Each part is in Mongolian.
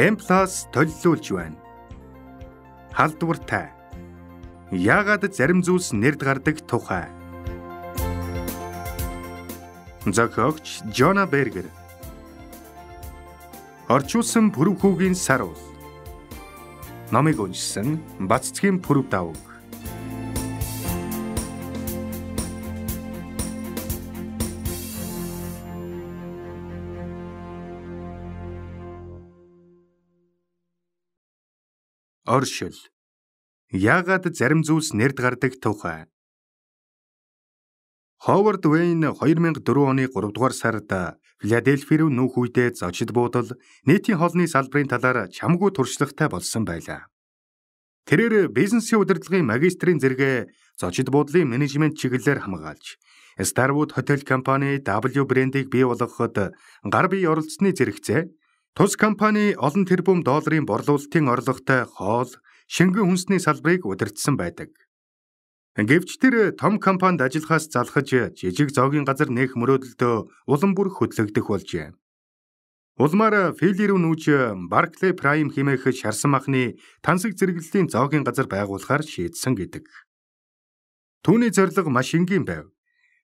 Эмплас төлөвлүүлж байна. Халдвартай. Яагаад зарим зүйлс нэрд гардаг тухай. Зохиогч Джона Бергер. Орчуулсан Пүрэвхүүгийн сар ус. Номыг уншсан Баццгийн Пүрэв давг. Оршил. Яагаад зарим зүйлс нэрд гардаг тухай. Ховард Вейн 2004 оны 3 дугаар сард Филадельфи рүү нүүх үедээ зочид буудал нийтийн хоолны салбарын талаар чамгүй туршлагатай болсон байлаа. Тэрээр бизнесийн удирдлагын магистрийн зэрэгэ зочид буудлын менежмент чиглэлээр хамгаалж Starwood Hotel компани W брендийг бий болгоход гар бие оролцсны зэрэгцээ Тус компани олон тэрбум долларын борлуулалтын орлоготой хоол, шингэн хүнсний салбарыг удирдсан байдаг. Гэвч тэр том компанид ажиллахаас залхаж жижиг зоогийн газар нээх мөрөөдөлтөө улам бүр хөдлөгдөх болжээ. Улмаар фейлэр нүүж Barclay Prime хэмээх шарсан махны тансаг зэрэглэлийн зоогийн газар байгуулахаар шийдсэн гэдэг. Түүний зорилго маш энгийн байв.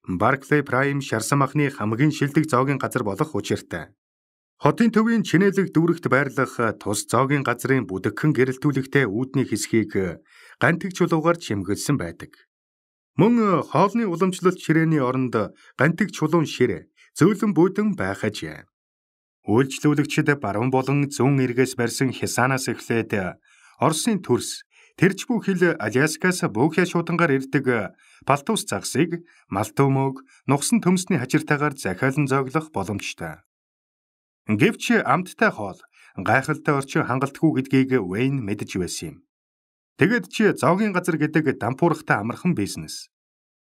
Barclay Prime шарсан махны хамгийн шилдэг зоогийн газар болох учиртай. Хотын төвийн чинэлэг дүүрэгт байрлах тус зоогийн газрын бүдгхэн гэрэлтүүлэгтэй үүдний хэсгийг гантиг чулуугаар чимгэлсэн байдаг. Мөн хоолны уламжлалт ширээний оронд гантиг чулуун ширээ зөөлөн бүдэн байх ажээ. Үйлчлүүлэгчид баруун болон зүүн эргээс барьсан хясанаас эхлээд Оросын төрс, тэрч бүх хил Аляскаас Бөөхя шуудангаар ирдэг Балтус загсыг мал төмөг, нугсан төмсний хажиртаагаар захиалан зооглох боломжтой. Гэвч амттай хоол гайхалтай орчин хангалтгүй гэдгийг Вэйн мэдж байсан юм. Тэгэд чи зоогийн газар гэдэг дампуурхтай амархан бизнес.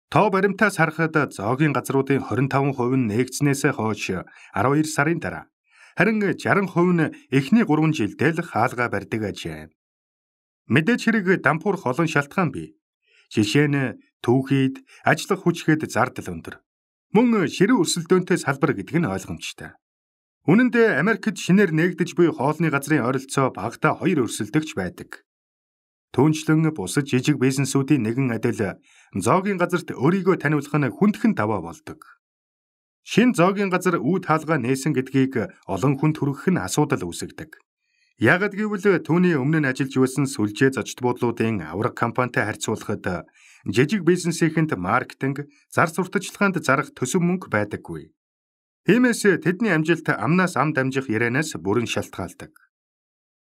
Тоо баримтаас харахад зоогийн газруудын 25% нь нээгдснээс хойш 12 сарын дараа харин 60% нь эхний 3 жилдээ л хаалгаа барьдаг ажээ. Мэдээж хэрэг дампуурх олон шалтгаан бий. Жишээ нь түүхийд, ажиллах хүчгээд зардал өндөр. Мөн ширүү өсөлтөөнтэй салбар гэдэг нь ойлгомжтой. Үнэн дээр Америкт шинээр нээгдэж буй хоолны газрын ойролцоо багада хоёр өрсөлдөгч байдаг. Түүнчлэн бусад жижиг бизнесүүдийн нэгэн адил зоогийн газарт өөрийгөө таниулах нь хүндхэн даваа болдог. Шин зоогийн газар үүд хаалгаа нээсэн гэдгийг олон хүнд хүргэх нь асуудал үүсгэдэг. Яг гэвэл түүний өмнө нь ажиллаж байсан сүлжээ зочд буудлуудын авраг компанитай харьцуулахад жижиг бизнесийнхэнд маркетинг, зар сурталчилгаанд зарах төсөв мөнгө байдаггүй. Тиймээс тэдний амжилт амнаас ам дамжих ярианаас бүрэн шалтгаалдаг.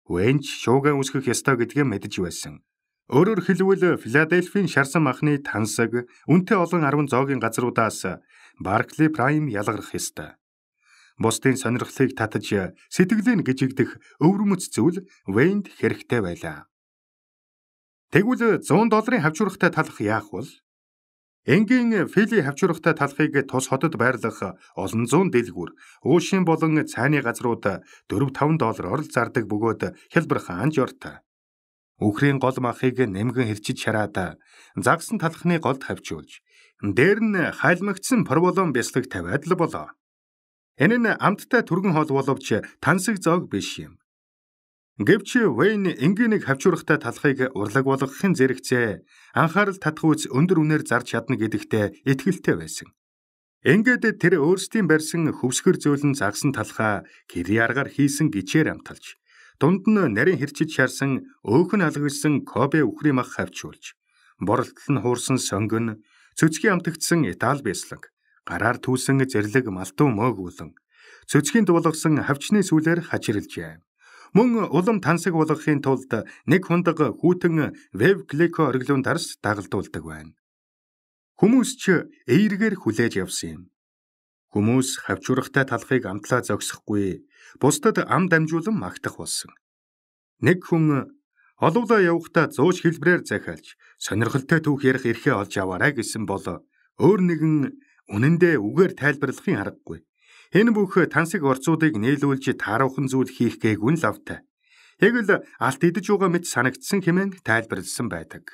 Вэнч шуугаа үсгэх ёстой гэдгээ мэдэж байсан. Өөрөөр хэлбэл Филадельфийн шарсан махны тансаг үнтэй олон 10 зоогийн газруудаас Баркли Прайм ялгарх ёстой. Бусдын сонирхлыг татаж сэтгэлийн гжигдэх өвөрмөц зүйл Вэнд хэрэгтэй байлаа. Тэгвэл 100 долларын хавчурхтай талах яах вэ? Энгийн фили хавчурхтай талхыг тус хотод байрлах олон зуун дэлгүүр, өөшийн болон цайны газрууд 4-5 доллараар л зардаг бөгөөд хэлбэрхэн анжортой. Үхрийн гол махыг нэмгэн хэрчиж шараад загсан талхны голд хавчуулж, дээр нь хайлмагцсан порволон бяцлаг тавиад л болоо. Энэ нь амттай түргэн хоол боловч тансаг зоог биш юм. Гэвч Вэйн энгийнэг хавчуурхтай талхыг урлаг болгохын зэрэгцээ анхаарал татах үс өндөр үнээр зарж чадна гэдэгтээ итгэлтэй байсан. Ингээд тэр өөрсдийн барьсан хөвсгөр зөөлөн загсан талхаа гэр яргаар хийсэн гичээр амталж дунд нь нарийн хэрчиж шарсан өөхн алгажсан Кобе үхрийн мах хавчуулж боролтол нь хуурсан сонгон цөцгийн амтагдсан Итали бяслаг гараар түүсэн зэрлэг малтун мөөгүүлэн цөцгийн дуулгасан хавчны сүлээр хачирлжээ. Мөн улам тансаг болгохын тулд нэг хундаг хүүтэн веб клико ориглон дарс дагалдуулдаг байна. Хүмүүс ч эергээр хүлээж явсан юм. Хүмүүс хавчурахтай талхыг амтлаа зогсохгүй, бусдад ам дамжуулан магтах болсон. Нэг хүн олуулаа явахдаа зөөж хэлбрээр захиалж, сонирхолтой түүх ярих эрхээ олж аваарай гэсэн бол өөр нэгэн үнэндээ үгээр тайлбарлахын аргагүй. Энэ бүх тансаг орцуудыг нийлүүлж тааруулхан зүйл хийх гээг үн лавтай. Яг л алт идэж байгаа мэт санагдсан хэмээн тайлбарлсан байдаг.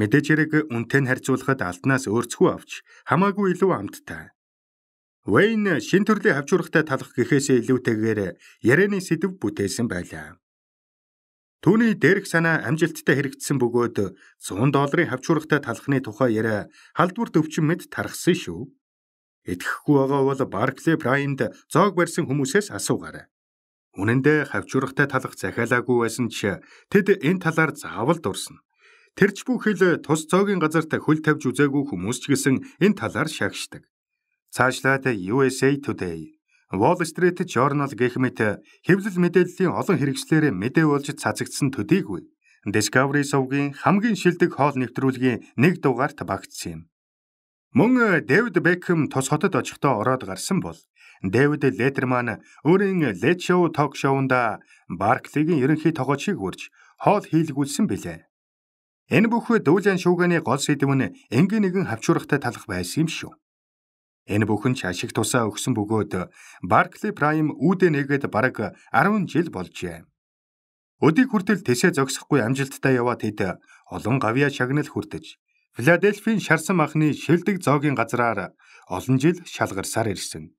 Мэдээж хэрэг үнтэй нь харьцуулахад алтнаас өөрцгөө авч хамаагүй илүү амттай. Вэйн шин төрлийн хавчуурхтай талах гэхээсээ илүүтэйгээр ярианы сэдв бүтээсэн байлаа. Түүний дээрх санаа амжилттай хэрэгжсэн бөгөөд 100 долларын хавчуурхтай талхны тухай яриа халдвар төвчин мэд тархсан шүү. Итгэхгүй байгаа бол Barclay Prime-д зоог барьсан хүмүүсээс асуугаарай. Үнэн дээр хавчургатай талах захиалаагүй байсан ч тэд энэ талаар заавал дурсна. Тэр ч бүхэл тус цоогийн газарт хөл тавьж үзээгүй хүмүүс ч гэсэн энэ талаар шагшдаг. Цаашлаад USA Today, Wall Street Journal гэх мэт хэвлэл мэдээллийн олон хэрэгслэрээ мэдээ болж цацагдсан төдийгүй. Discovery Show-гийн хамгийн шилдэг хоол нэвтрүүлгийн нэг дугаарт багтсан юм. Мөн э, Дэвид Бекхэм тос хотод очихдоо ороод гарсан бол Дэвид Летерман өөрийн Let Show Talk Show-нда Барклигийн ерөнхий тогоочийг үрж хоол хийлгүүлсэн билээ. Энэ бүх дүүлэн шүүгээний гол сэдэв нь энгийн нэгэн хавчуургатай талах байсан юм шүү. Энэ бүхэн ч ашиг тусаа өгсөн бөгөөд Баркли Prime үүдэ нэгэд бараг 10 жил болжээ. Өдийг хүртэл тэсээ зогсохгүй амжилттай яваа тэд олон гавья шагнал хүртэж Филадельфийн шарсан махны шилдэг зоогийн газраар олон жил шалгарсаар ирсэн.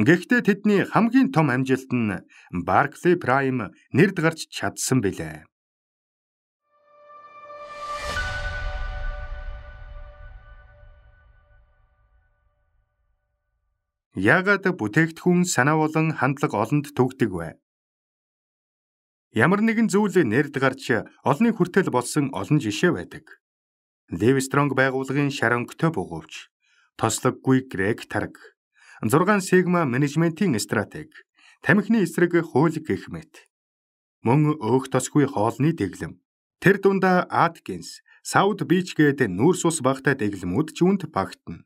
Гэхдээ тэдний хамгийн том амжилт нь Barclay Prime нэрд гарч чадсан билээ. Яагаад бүтээгдэхүүн санаа болон хандлага олонд төгдөг вэ? Ямар нэгэн зүйл нэрд гарч олонний хүртэл болсон олон жишээ байдаг. Левистронг байгууллагын шаронгтой бугуувч, тослоггүй Грег Тарг, 6 Sigma менежментийн стратеги, тамхины эсрэг хууль гэх мэт. Мөн өөх тосгүй хоолны дэглэм. Тэр дундаа Аткинс, Сауд Бич гээд нүүрс ус багтай дэглэмүүд ч үнд багтна.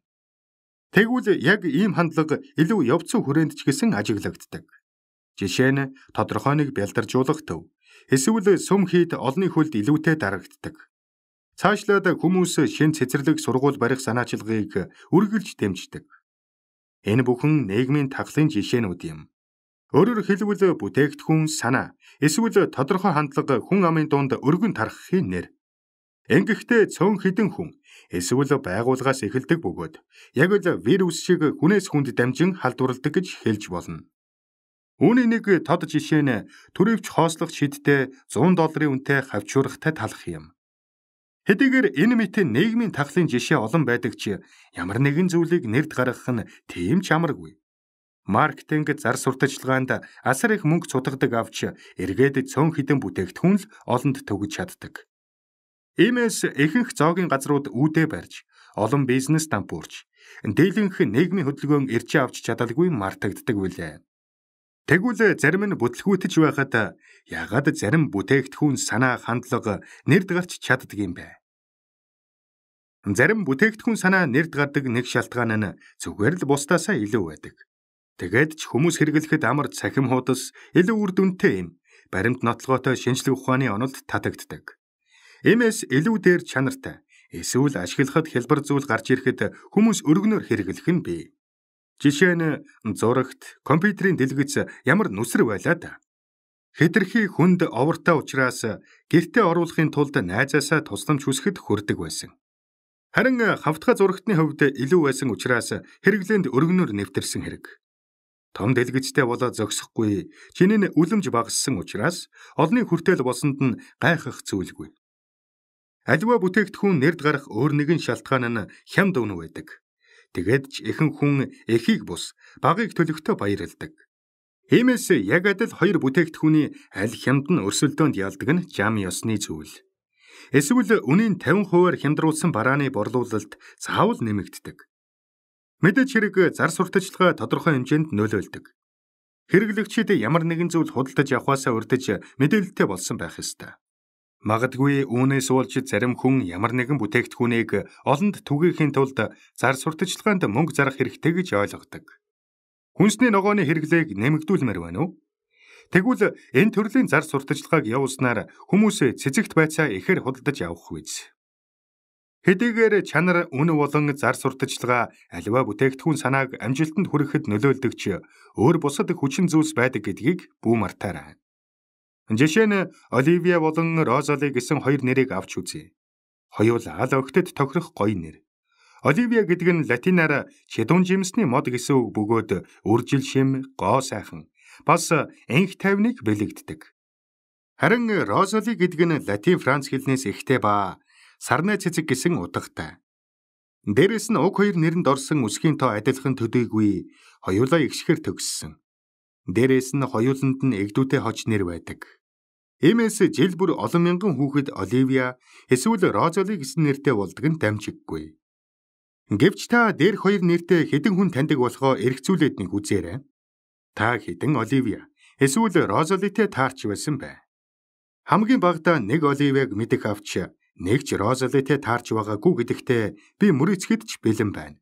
Тэгвэл яг ийм хандлага илүү явцсан хүрээнд ч гэсэн ажиглагддаг. Жишээ нь тодорхой нэг бялдаржуулах төв, эсвэл сүм хийд олны хөлд илүүтэй дарагддаг. Цаашлаад хүмүүс шин цэцэрлэг сургууль барих санаачилгыг үргэлж дэмждэг. Энэ бүхэн нийгмийн тахлын жишээнүүд юм. Өөрөөр хэлбэл бүтээгдэхүүн санаа эсвэл тодорхой хандлага хүн амын дунд өргөн тархахын нэр. Ингэхдээ цөөн хідэн хүн эсвэл байгууллагаас эхэлдэг бөгөөд яг л вирус шиг хүнээс хүнд дамжин халдварладаг гэж хэлж болно. Үүний нэг тод жишээ нь төрөвч хоослох шидтэй 100 долларын үнэтэй хавчуурхтай талах юм. Хэдийгээр энэ мэт нийгмийн тахлын жишээ олон байдаг ч ямар нэгэн зүйлийг нэрд гаргах нь тийм ч амаргүй. Маркетинг зар сурталчилгаанд асар их мөнгө цутгадаг авч эргээд цөөн хідэн бүтээгдэхүүн л олонд төгөж чаддаг. Иймээс ихэнх зоогийн газрууд үүдээ барьж, олон бизнес дампуурч, дийлэнх нийгмийн хөдөлгөөн ирчээ авч чадалгүй мартагддаг билээ. Тэгвэл зарим нь бүтлгүүтж байхад ягаад зарим бүтээгдэхүүн санаа хандлага нэрд гарч чаддаг юм бэ? Зарим бүтээгдэхүүн санаа нэрд гардаг нэг шалтгаан нь зүгээр л бусдаасаа илүү байдаг. Тэгээд ч хүмүүс хэрэглэхэд амар цахим хуудас илүү үр дүнтэй юм. Баримт нотлогоотой шинжлэх ухааны онолд татагддаг. Эмээс илүү дээр чанартай эсвэл ашиглахад хэлбэр зүйл гарч ирэхэд хүмүүс өргөнөөр хэрэглэх нь бий. Жишээ нь зурагт, компьютерийн дэлгэц ямар нүсэр байлаад хэтэрхий хүнд овртаа ухраас гэртээ оруулахын тулд найзаасаа тусламж хүсэхэд хүрдэг байсан. Харин хавтгай зурагтны хувьд илүү байсан учраас хэрэглээнд өргөнөөр нэвтэрсэн хэрэг. Том дэлгэцтэй болоо зогсохгүй, чиний нь үлэмж багассан учраас олны хүртэл болсонд нь гайхах зүйлгүй. Аливаа бүтээгдэхүүн нэрд гарах өөр нэгэн шалтгаан нь хямд өвнө байдаг. Тэгээд ч ихэнх хүн эхийг бус, багыг төлөхтөө баярладаг. Иймээс яг адил хоёр бүтээгдэхүүний аль хямд нь өрсөлдөөнд ялдаг нь жам ёсны зүйл. Эсвэл үнийн 50%-аар хямдруулсан барааны борлуулалт заавал нэмэгддэг. Мэдээж хэрэг зар сурталчилгаа тодорхой хэмжээнд нөлөөлдөг. Хэрэглэгчид ямар нэгэн зүйл худалдаж явахаасаа урьдаж мэдээлэлтэй болсон байх ёстой. Магадгүй үүнээс уулж зарим хүн ямар нэгэн бүтээгдэхүүнийг олонд түгээхийн тулд зар сурталчилгаанд мөнгө зарах хэрэгтэй гэж ойлгодог. Хүнсний ногооны хэрэглээг нэмэгдүүлмээр байна уу? Тэгвэл энэ төрлийн зар сурталчилгааг явуулснаар хүмүүс цэцэгт байцаа ихэр худалдаж явах биз. Хэдийгээр чанар үн болон зар сурталчилгаа аливаа бүтээгдэхүүн санааг амжилтанд хүрэхэд нөлөөлдөг ч өөр бусад хүчин зүйлс байдаг гэдгийг бүү мартаарай. Жишээ нь Оливия болон Розали гэсэн хоёр нэрийг авч үзье. Хоёул ал өгтөд тохирох гоё нэр. Оливия гэдэг нь латинаар чедун жимсний мод гэсэн үг бөгөөд үржил шим, гоо сайхан. Бас энх тайвныг бэлэгддэг. Харин Розали гэдэг нь латин франц хэлнээс эхтэй ба сарны цэцэг гэсэн утгатай. Дээрэс нь уг хоёр нэрэнд орсон үсгийн тоо адилхан төдийгүй хоёулаа ихшгэр төгссөн. Дээрээс нь хоёуланд нь эгдүүтэй хоч нэр байдаг. Иймээс жил бүр олон мянган хүүхэд Оливия эсвэл Розоли гэсэн нэртэй болдог нь дамжиггүй. Гэвч та дээрх хоёр нэртэй хэдэн хүн таньдаг болохоо эргцүүлээд нэг үзээрэй. Та хэдэн Оливия эсвэл Розолитэй таарч байсан бай. Хамгийн багадаа нэг Оливиаг мэдэх авч нэг ч Розолитэй таарч байгаагүй гэдэгтээ би мөрөцгөд ч бэлэн байна.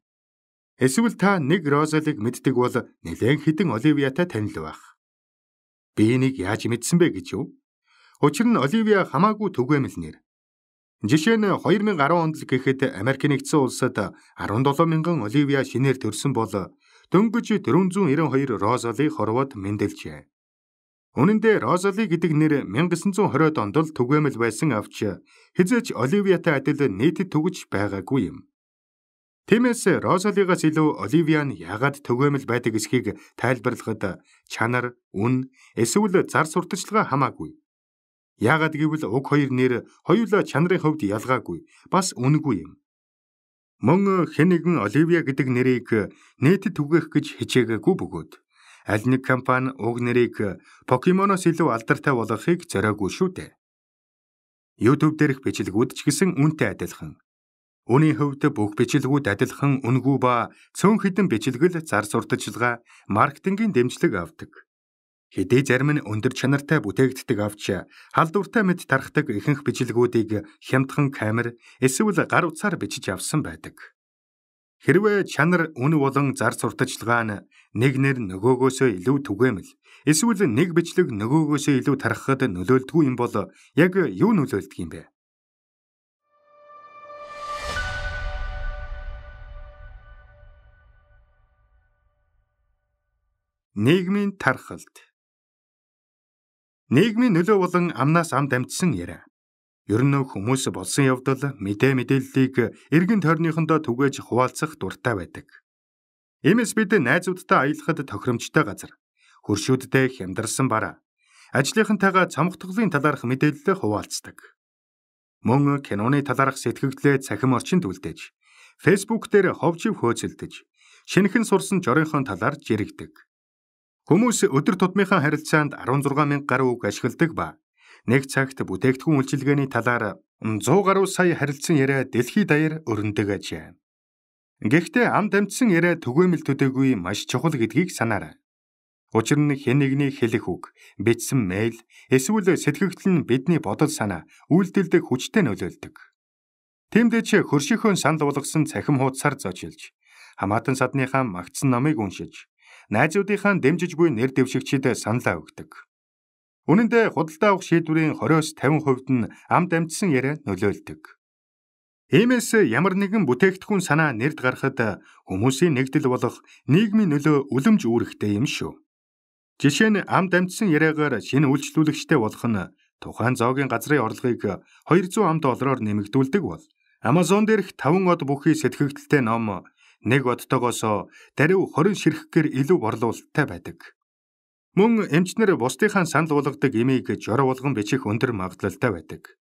Эсвэл та нэг Розалиг мэддэг бол нэлээд хідэн Оливиатай танил байх. Би энийг яаж мэдсэн бэ гэж юу? Учир нь Оливия хамаагүй түгээмэлнэр. Жишээ нь 2010 онд л гэхэд Америк нэгдсэн улсад 17 мянган Оливия шинээр төрсэн бол дөнгөж 492 Розали хорвоод мэндэлжээ. Үнэн дээр Розали гэдэг нэр 1920-д онд л түгээмэл байсан авч хизээч Оливиатай адил нийтэд түгэж байгаагүй юм. Тиймээс Розалигаас илүү Оливиан ягаад төгөөмөл байдаг эсхийг тайлбарлахад чанар, үн, эсвэл зар сурталчилгаа хамаагүй. Яагаад гэвэл уг хоёр нэр хоёулаа чанарын хувьд ялгаагүй, бас үнгүй юм. Мөн хэнийгэн Оливия гэдэг нэрийг нийтэд түгээх гэж хичээгээгүй бөгөөд аль нэг компани уг нэрийг Покемоноос илүү алдартай болгохыг зориагүй шүү дээ. YouTube дээрх бичлэгүүд ч гэсэн үнтэй адилхан. Үүний хувьд бүх бичлэгүүд адилхан үнгүй ба цөөн хідэн бичлэгэл зар сурталчилгаа, маркетингийн дэмжлэг авдаг. Хэдий зарим нь өндөр чанартай бүтээгддэг авч халдвартай мэд тархдаг ихэнх бичлэгүүдийг хямдхан камер эсвэл гар утсаар бичиж авсан байдаг. Хэрвээ чанар үн болон зар сурталчилгаа нь нэг нэр нөгөөгөөсөө илүү түгээмэл эсвэл нэг бичлэг нөгөөгөөсөө илүү тархахад нөлөөлдгүй юм бол яг юу нөлөөлдөг юм бэ? Нийгмийн тархалт. Нийгмийн нөлөө болон амнаас амд амжсан яриа. Ер нь хүмүүс болсон явдал мэдээ мэдээллийг эргэн тойрныхондоо түгээж хуваалцах дуртай байдаг. Иймээс бид найзуудтай аялахад тохиромжтой газар, хөршүүдтэй хямдарсан бараа, ажлынхантайгаа цамхтгалын талаарх мэдээлэл хуваалцдаг. Мөн киноны талаарх сэтгэгдлээ цахим орчинд үлдээж, Facebook дээр ховжив хөөцөлдөж, шинхэн сурсан жорийнхоо талаар жирэгдэг. Хүмүүс өдөр тутмынхаа харилцаанд 16 мянга гаруй үг ашигладаг ба нэг цагт бүтээгдэхүүн үйлчилгээний талаар 100 гаруй сая харилцсан яриа дэлхийд даяар өрнөдөг ажээ. Гэхдээ амд амьдсан яриа түгээмэл төдөөгүй маш чухал гэдгийг санаарай. Учир нь хэн нэгний хэлэх үг, бичсэн мэйл, эсвэл сэтгэгдэл нь бидний бодол санаа үйлдэлдэг хүчтэй нөлөөлдөг. Тэмдэж хөршийнхөө санал болгосон цахим хуудасаар зожилж, хамаатан садныхаа магтсан намыг уншиж, найзуудынхаа дэмжиж буй нэр дэвшигчид саналаа өгдөг. Үнэн дээр худалдаа авах шийдвэрийн 20-50% нь амд амьдсан яриа нөлөөлдөг. Иймээс ямар нэгэн бүтээгдэхүүн санаа нэрд гарахад хүмүүсийн нэгдэл болох нийгмийн нөлөө үлэмж үүрэгтэй юм шүү. Жишээ нь амд амьдсан яриагаар шинэ үйлчлүүлэгчтэй болох нь тухайн зоогийн газрын орлогыг 200 ам доллараар нэмэгдүүлдэг бол Amazon дээрх 5 од бүхий сэтгэгдэлтэй ном нэг одтойгоос даруй 20 ширхгээр илүү борлуулалттай байдаг. Мөн эмчнэр бусдынхаа санал болгодог имийг жор болгон бичих өндөр магадлалтай байдаг.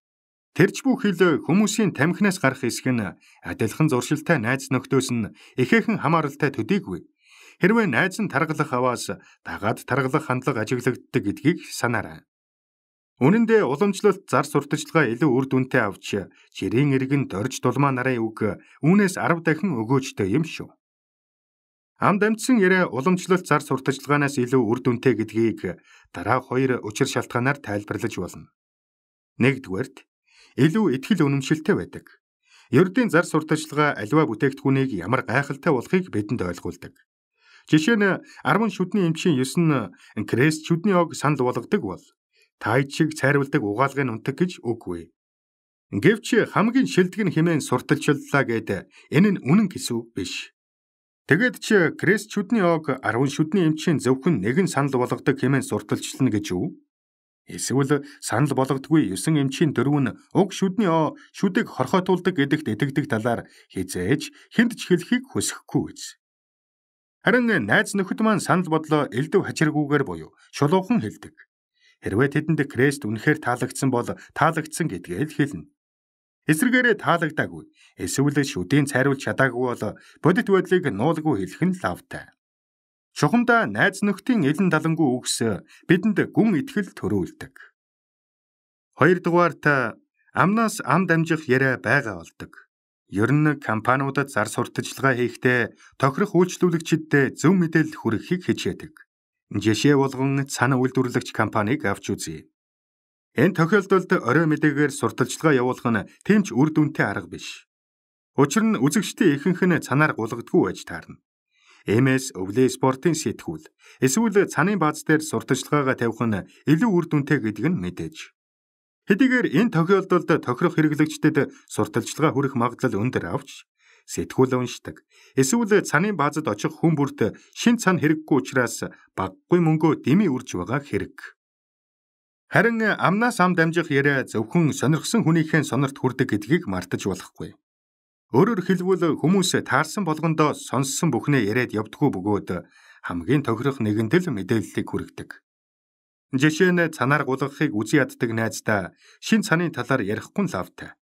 Тэрч бүх хил хүмүүсийн тамхинаас гарах хэсэг нь адилхан зуршилтай найз нөхдөөс нь ихээхэн хамааралтай төдийгүй. Хэрвээ найз нь таргалах аваас дагаад таргалах хандлага ажиглагддаг гэдгийг санаарай. Үнэн дээр уламжлалт зар сурталчилгаа илүү үр дүнтэй авч жирийн иргэн дорж дулмаа нарын үг үүнээс 10 дахин өгөөжтэй юм шүү. Амд амьдсан ярэ уламжлалт зар сурталчилгаанаас илүү үр дүнтэй гэдгийг дараа хоёр учир шалтгаанаар тайлбарлаж болно. Нэгдүгээрт илүү ихтгэл үнэмшилтэй байдаг. Ердийн зар сурталчилгаа аливаа бүтээгдэхүүнийг ямар гайхалтай болохыг бидэнд ойлгуулдаг. Жишээ нь 10 шүдний эмчийн 9 нь крест шүдний ог санал болгодог бол тайд шиг цайруулдаг угаалгын унтаг гэж үгүй. Гэвч хамгийн шилдэг нь хэмээн сурталчиллаа гэд энэ нь үнэн гэсүү биш. Тэгэд ч Крест шүдний ог 10 шүдний эмчийн зөвхөн нэгэн санал болгодог хэмээн сурталчилна гэж үү? Эсвэл санал болгодгүй 9 эмчийн дөрөв нь уг шүдний оо шүдэг хорхойтуулдаг гэдэгт итгэдэг талаар хизээж хүнд ч хэлхийг хүсэхгүй биз. Харин найз нөхөд маань санал бодлоо элдв хачиргүүгээр буюу шулуухан хэлдэг. Хэрвээ тэдэнд Крест үнэхээр таалагдсан бол таалагдсан гэдгээ л хэлнэ. Эсвэргээрээ таалагдаагүй. Эсвэл шүдийн цайруулж чадаагүй бол бодит байдлыг нуулгүй хэлэх нь лавтай. Чухамдаа найз нөхдийн элен далангуу үгс бидэнд гүн итгэл төрүүлдэг. Хоёрдугаар та амнаас ам дамжих яриа байгаа болдог. Ер нь компаниудад зар сурталчилгаа хийхдээ тохирох үйлчлүүлэгчиддээ зөв мэдээлэл хүргэхийг хичээдэг жишээ болгон цана үйлдвэрлэгч компанийг авч үзье. Энэ тохиолдолд орой мэдээгээр сурталчилгаа явуулах нь тэмч үр дүнтэй арга биш. Учир нь үзэгчдийн ихэнх нь цанаар гулгадгүй байж таарна. MS өвлөө спортын сэтгүүл эсвэл цанын бааз дээр сурталчилгаагаа тавих нь илүү үр дүнтэй гэдэг нь мэдээж. Хэдийгээр энэ тохиолдолд тохирох хэрэглэгчдэд сурталчилгаа хүрэх магадлал өндөр авч сэтгүүл уншдаг. Эсвэл цанын баазад очих хүн бүрт шин цан хэрэггүй учраас баггүй мөнгөө дэмий үрж байгаа хэрэг. Харин амнаас ам дамжих яриа зөвхөн сонирхсан хүнийхээ сонорт хүрдэг гэдгийг мартаж болохгүй. Өөрөөр хэлбэл хүмүүс таарсан болгондоо сонссон бүхнээ яриад явдггүй бөгөөд хамгийн тохирох нэгэнд л мэдээллийг хүргэдэг. Жишээ нь цанаар гулгахыг үгүй яддаг найздаа шин цаны талаар ярихгүй л автай.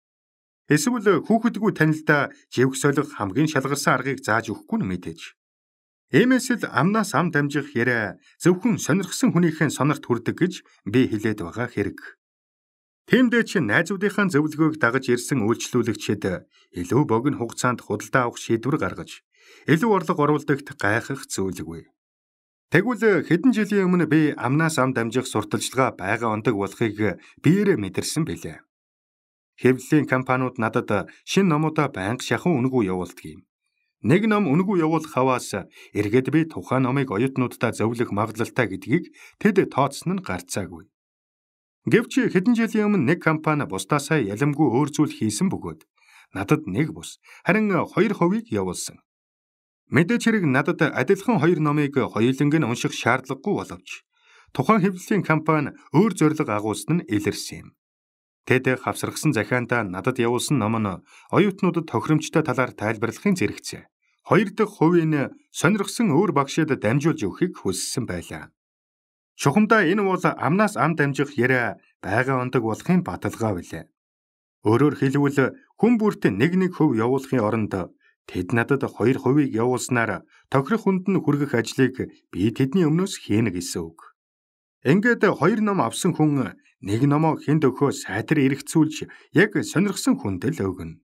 Эсвэл хүүхэдгүй танилдаа живх солих хамгийн шалгарсан аргыг зааж өгөхгүй нь мэдээж. Эмээс л амнаас ам дамжих яриа зөвхөн сонирхсан хүнийхэн сонорт хүрдэг гэж би хэлээд байгаа хэрэг. Тиймдээ чи найзуудынхаа зөвлөгөөг дагаж ирсэн үйлчлүүлэгчэд илүү богино хугацаанд худалдаа авах шийдвэр гаргаж, илүү орлого оруулдагт гайхах зүйлгүй. Тэгвэл хэдэн жилийн өмнө би амнаас ам дамжих сурталчилгаа байгаа ондаг болохыг биеэрээ мэдэрсэн билээ. Хэвлэлийн компаниуд надад э, шинэ номуудаа байнга шахан үнэгүй явуулдаг юм. Нэг ном үнэгүй явуулах хаваас э, эргээд би тухайн номыг оюутнуудаа зөвлөх магадлалтай гэдгийг тэд тооцсон нь гарцаагүй. Гэвч хэдэн жилийн өмнө нэг компани бусдаасаа ялимгүй өөр зүйл хийсэн бөгөөд надад нэг бус харин 2 э, хувийг явуулсан. Мэдээч хэрэг надад адилхан хоёр номыг хоёуланг нь унших шаардлагагүй боловч тухайн хэвлэлийн компани өөр зориг агуулсан нь илэрсэн юм. Тэд хавсаргасан захиандаа надад явуулсан ном нь оюутнуудад тохиромжтой талаар тайлбарлахын зэрэгцээ. Хоёр дахь хувийн сонирхсан өөр багшид дамжуулж өгөхийг хүссэн байлаа. Чухамдаа энэ бол амнаас ам дамжих яриа байгаа ондог болохын баталгаа билээ. Өөрөөр хэлбэл хүн бүрт нэг нэг хөв явуулахын оронд тэд надад 2 хувийг явуулснаар тохирох хүнд нь хүргэх ажлыг би тэдний өмнөөс хийнэ гэсэн үг. Ингээд хоёр ном авсан хүн нэг номоо хүнд өгөхөө сайтар эргэцүүлж яг сонирхсан хүндэл өгнө.